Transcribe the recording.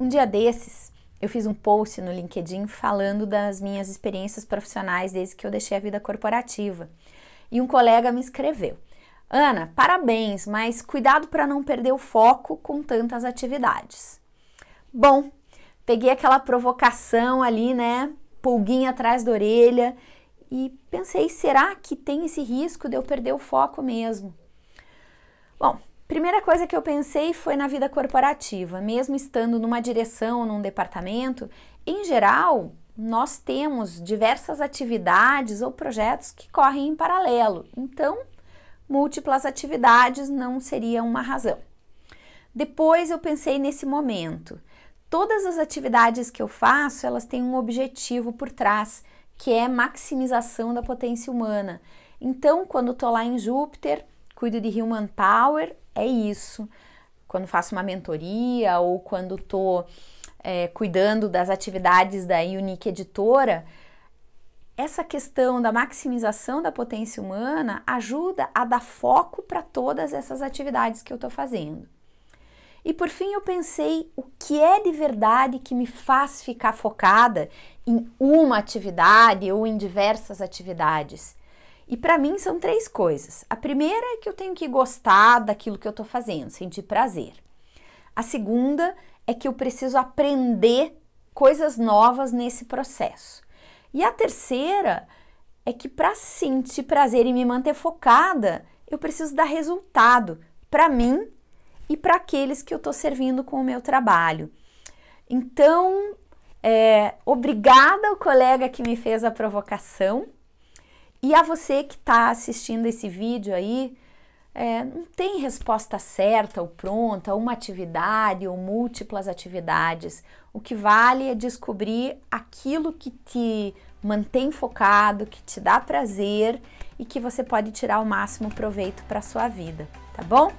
Um dia desses, eu fiz um post no LinkedIn falando das minhas experiências profissionais desde que eu deixei a vida corporativa. E um colega me escreveu: Ana, parabéns, mas cuidado para não perder o foco com tantas atividades. Bom, peguei aquela provocação ali, né? Pulguinha atrás da orelha e pensei: será que tem esse risco de eu perder o foco mesmo? Bom, Primeira coisa que eu pensei foi na vida corporativa, mesmo estando numa direção num departamento, em geral, nós temos diversas atividades ou projetos que correm em paralelo. Então, múltiplas atividades não seria uma razão. Depois eu pensei nesse momento. Todas as atividades que eu faço, elas têm um objetivo por trás, que é maximização da potência humana. Então, quando estou lá em Júpiter, cuido de Human Power, é isso. Quando faço uma mentoria ou quando estou é, cuidando das atividades da Unique Editora, essa questão da maximização da potência humana ajuda a dar foco para todas essas atividades que eu estou fazendo. E por fim eu pensei o que é de verdade que me faz ficar focada em uma atividade ou em diversas atividades. E para mim são três coisas. A primeira é que eu tenho que gostar daquilo que eu estou fazendo, sentir prazer. A segunda é que eu preciso aprender coisas novas nesse processo. E a terceira é que para sentir prazer e me manter focada, eu preciso dar resultado para mim e para aqueles que eu estou servindo com o meu trabalho. Então, é, obrigada ao colega que me fez a provocação. E a você que está assistindo esse vídeo aí, é, não tem resposta certa ou pronta, uma atividade ou múltiplas atividades. O que vale é descobrir aquilo que te mantém focado, que te dá prazer e que você pode tirar o máximo proveito para sua vida, tá bom?